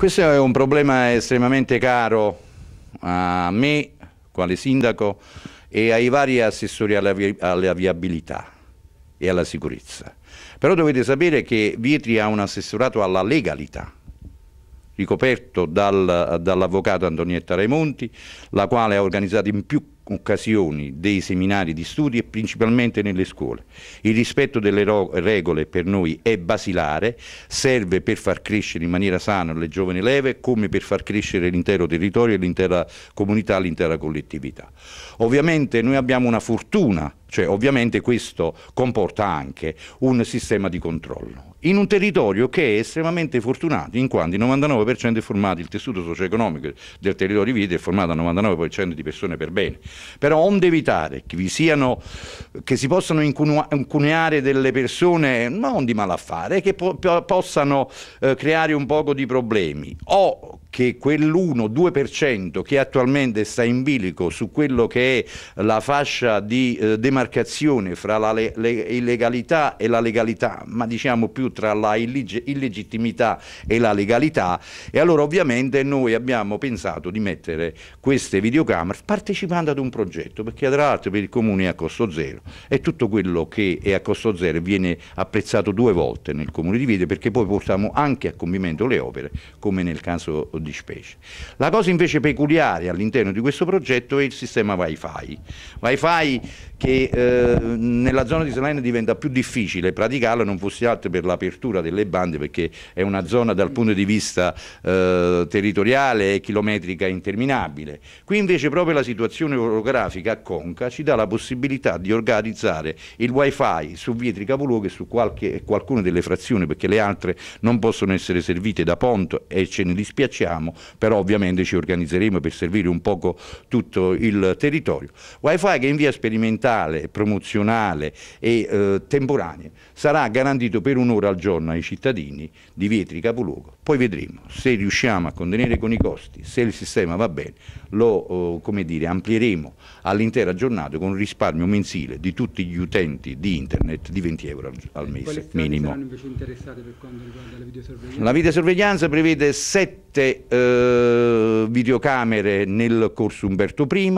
Questo è un problema estremamente caro a me, quale sindaco, e ai vari assessori alla, vi alla viabilità e alla sicurezza. Però dovete sapere che Vietri ha un assessorato alla legalità, ricoperto dal, dall'avvocato Antonietta Raimonti, la quale ha organizzato in più occasioni dei seminari di studi e principalmente nelle scuole. Il rispetto delle regole per noi è basilare, serve per far crescere in maniera sana le giovani leve come per far crescere l'intero territorio, l'intera comunità, l'intera collettività. Ovviamente noi abbiamo una fortuna cioè, ovviamente questo comporta anche un sistema di controllo in un territorio che è estremamente fortunato in quanto il 99% è formato, il tessuto socio-economico del territorio vita è formato al 99% di persone per bene. Però onde evitare che, vi siano, che si possano incuneare delle persone non di malaffare, che po- possano eh, creare un poco di problemi o che quell'1-2% che attualmente sta in bilico su quello che è la fascia di eh, demarcazione fra la le- le- illegalità e la legalità, ma diciamo più tra la illeg- illegittimità e la legalità, e allora ovviamente noi abbiamo pensato di mettere queste videocamere partecipando ad un progetto, perché tra l'altro per il comune è a costo zero e tutto quello che è a costo zero viene apprezzato due volte nel comune di Vide perché poi portiamo anche a compimento le opere come nel caso di specie. La cosa invece peculiare all'interno di questo progetto è il sistema Wi-Fi. Wi-Fi che eh, nella zona di Salene diventa più difficile praticarlo, non fosse altro per l'apertura delle bande, perché è una zona dal punto di vista eh, territoriale e chilometrica interminabile. Qui invece proprio la situazione orografica a Conca ci dà la possibilità di organizzare il Wi-Fi su Vietri Capoluogo e su qualche, qualcuna delle frazioni, perché le altre non possono essere servite da Ponto e ce ne dispiace abbiamo, però ovviamente ci organizzeremo per servire un poco tutto il territorio. Wi-Fi che in via sperimentale, promozionale e eh, temporanea sarà garantito per un'ora al giorno ai cittadini di Vietri Capoluogo. Poi vedremo se riusciamo a contenere con i costi, se il sistema va bene, lo eh, dire, amplieremo all'intera giornata con un risparmio mensile di tutti gli utenti di internet di 20 euro al, al mese minimo. Per quanto riguarda La videosorveglianza prevede sette eh, videocamere nel corso Umberto I,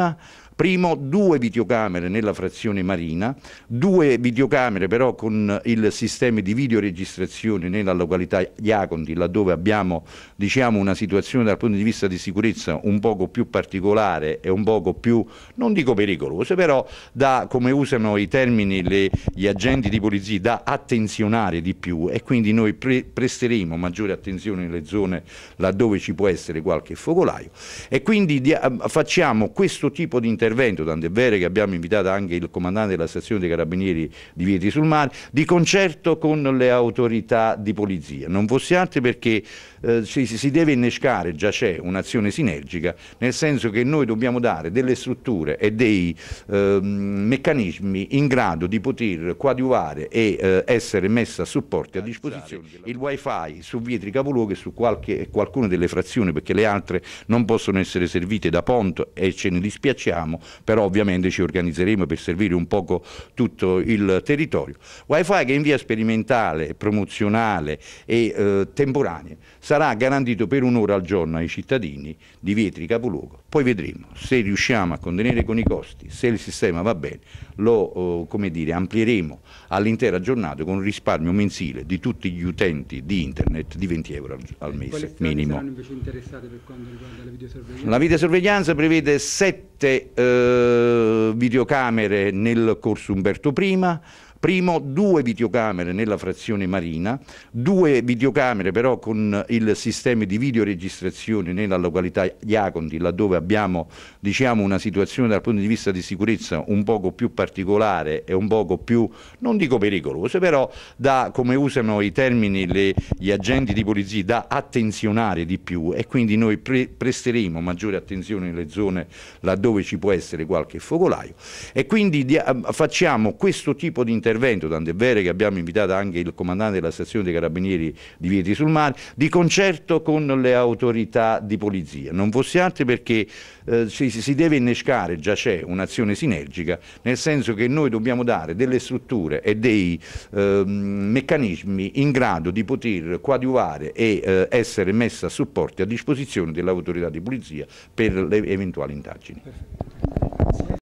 Primo, due videocamere nella frazione marina, due videocamere però con il sistema di videoregistrazione nella località Iaconti, laddove abbiamo diciamo, una situazione dal punto di vista di sicurezza un poco più particolare e un poco più, non dico pericolosa, però da, come usano i termini le, gli agenti di polizia, da attenzionare di più e quindi noi pre presteremo maggiore attenzione nelle zone laddove ci può essere qualche focolaio e quindi facciamo questo tipo di intervento intervento, tanto è vero che abbiamo invitato anche il comandante della stazione dei carabinieri di Vieti sul Mare, di concerto con le autorità di polizia. Non fosse altro perché eh, si, si deve innescare, già c'è un'azione sinergica, nel senso che noi dobbiamo dare delle strutture e dei eh, meccanismi in grado di poter coadiuvare e eh, essere messa a supporto e a disposizione. Il wifi su Vietri Capoluogo e su qualche, qualcuna delle frazioni, perché le altre non possono essere servite da Ponto e ce ne dispiacciamo abbiamo, però ovviamente ci organizzeremo per servire un poco tutto il territorio. Wi-Fi che in via sperimentale, promozionale e eh, temporanea sarà garantito per un'ora al giorno ai cittadini di Vietri Capoluogo. Poi vedremo se riusciamo a contenere con i costi, se il sistema va bene, lo eh, dire, amplieremo all'intera giornata con un risparmio mensile di tutti gli utenti di internet di 20 euro al, al mese minimo. quanto Per riguarda La videosorveglianza prevede 7 sette eh, eh, videocamere nel corso Umberto I, Primo, due videocamere nella frazione marina, due videocamere però con il sistema di videoregistrazione nella località Iaconti, laddove abbiamo diciamo, una situazione dal punto di vista di sicurezza un poco più particolare e un poco più, non dico pericolosa, però da, come usano i termini le, gli agenti di polizia, da attenzionare di più e quindi noi pre presteremo maggiore attenzione nelle zone laddove ci può essere qualche focolaio e quindi facciamo questo tipo di intervento intervento, è vero che abbiamo invitato anche il comandante della stazione dei carabinieri di Vieti sul Mare, di concerto con le autorità di polizia. Non fosse altro perché eh, si, si deve innescare, già c'è un'azione sinergica, nel senso che noi dobbiamo dare delle strutture e dei eh, meccanismi in grado di poter coadiuvare e eh, essere messa a supporto e a disposizione dell'autorità di polizia per le eventuali indagini.